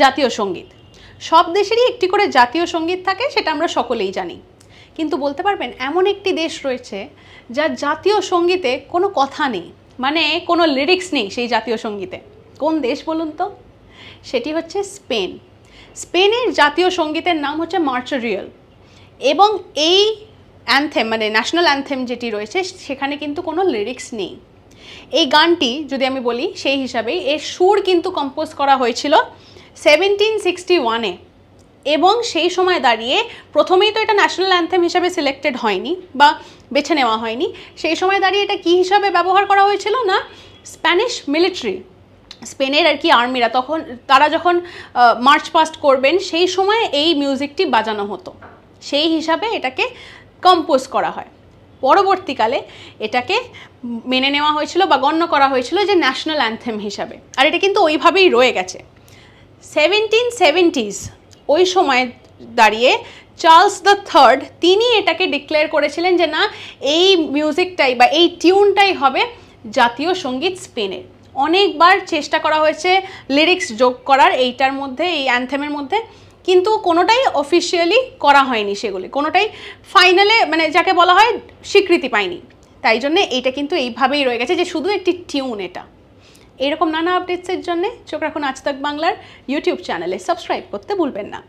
জাতীয় সঙ্গীত সব দেশেরই একটি করে জাতীয় সঙ্গীত থাকে সেটা আমরা সকলেই জানি কিন্তু বলতে পারবেন এমন একটি দেশ রয়েছে যা জাতীয় সঙ্গীতে কোনো কথা নেই মানে কোনো লিরিক্স নেই সেই জাতীয় সঙ্গীতে কোন দেশ বলুন তো সেটি হচ্ছে স্পেন স্পেনের জাতীয় সঙ্গীতের নাম হচ্ছে মার্চারিয়াল এবং এই অ্যান্থেম মানে ন্যাশনাল অ্যান্থেম যেটি রয়েছে সেখানে কিন্তু কোনো লিরিক্স নেই এই গানটি যদি আমি বলি সেই হিসাবেই এর সুর কিন্তু কম্পোজ করা হয়েছিল সেভেন্টিন সিক্সটি ওয়ানে এবং সেই সময় দাঁড়িয়ে প্রথমেই তো এটা ন্যাশনাল অ্যান্থেম হিসাবে সিলেক্টেড হয়নি বা বেছে নেওয়া হয়নি সেই সময় দাঁড়িয়ে এটা কি হিসাবে ব্যবহার করা হয়েছিল না স্প্যানিশ মিলিটারি স্পেনের আর কি আর্মিরা তখন তারা যখন মার্চ পাস্ট করবেন সেই সময় এই মিউজিকটি বাজানো হতো সেই হিসাবে এটাকে কম্পোজ করা হয় পরবর্তীকালে এটাকে মেনে নেওয়া হয়েছিল বা গণ্য করা হয়েছিল যে ন্যাশনাল অ্যান্থেম হিসাবে আর এটা কিন্তু ওইভাবেই রয়ে গেছে সেভেন্টিন সেভেন্টিস ওই সময় দাঁড়িয়ে চার্লস দ্য থার্ড তিনি এটাকে ডিক্লেয়ার করেছিলেন যে না এই মিউজিকটাই বা এই টিউনটাই হবে জাতীয় সঙ্গীত স্পেনের অনেকবার চেষ্টা করা হয়েছে লিরিক্স যোগ করার এইটার মধ্যে এই অ্যান্থেমের মধ্যে কিন্তু কোনোটাই অফিসিয়ালি করা হয়নি সেগুলি কোনোটাই ফাইনালে মানে যাকে বলা হয় স্বীকৃতি পায়নি তাই জন্যে এইটা কিন্তু এইভাবেই রয়ে গেছে যে শুধু একটি টিউন এটা এরকম নানা আপডেটসের জন্য চোখ রাখুন আজ তাক বাংলার ইউটিউব চ্যানেলে সাবস্ক্রাইব করতে ভুলবেন না